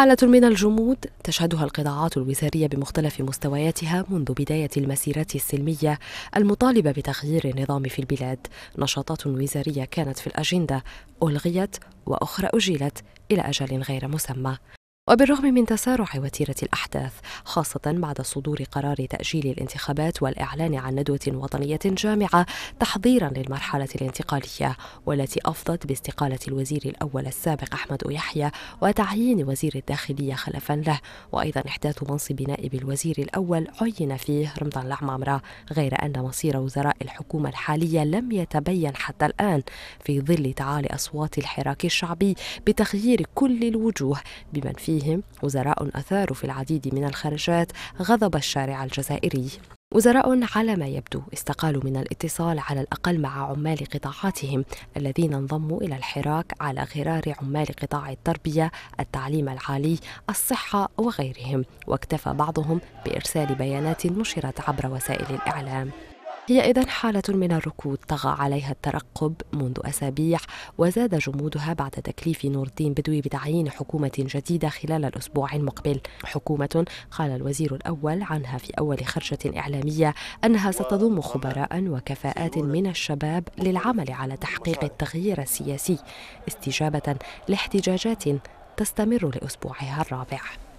حالة من الجمود تشهدها القطاعات الوزارية بمختلف مستوياتها منذ بداية المسيرة السلمية المطالبة بتغيير النظام في البلاد. نشاطات وزارية كانت في الأجندة ألغيت وأخرى أجيلت إلى أجل غير مسمى. وبالرغم من تسارع وتيرة الأحداث خاصة بعد صدور قرار تأجيل الانتخابات والإعلان عن ندوة وطنية جامعة تحضيرا للمرحلة الانتقالية والتي أفضت باستقالة الوزير الأول السابق أحمد يحيى وتعيين وزير الداخلية خلفا له وأيضا إحداث منصب نائب الوزير الأول عين فيه رمضان العمامرة غير أن مصير وزراء الحكومة الحالية لم يتبين حتى الآن في ظل تعالي أصوات الحراك الشعبي بتغيير كل الوجوه بمن فيه فيهم وزراء أثاروا في العديد من الخرجات غضب الشارع الجزائري وزراء على ما يبدو استقالوا من الاتصال على الأقل مع عمال قطاعاتهم الذين انضموا إلى الحراك على غرار عمال قطاع التربية، التعليم العالي، الصحة وغيرهم، واكتفى بعضهم بإرسال بيانات نشرت عبر وسائل الإعلام. هي إذا حالة من الركود طغى عليها الترقب منذ أسابيع وزاد جمودها بعد تكليف نور الدين بدوي بتعيين حكومة جديدة خلال الأسبوع المقبل حكومة قال الوزير الأول عنها في أول خرجة إعلامية أنها ستضم خبراء وكفاءات من الشباب للعمل على تحقيق التغيير السياسي استجابة لاحتجاجات تستمر لأسبوعها الرابع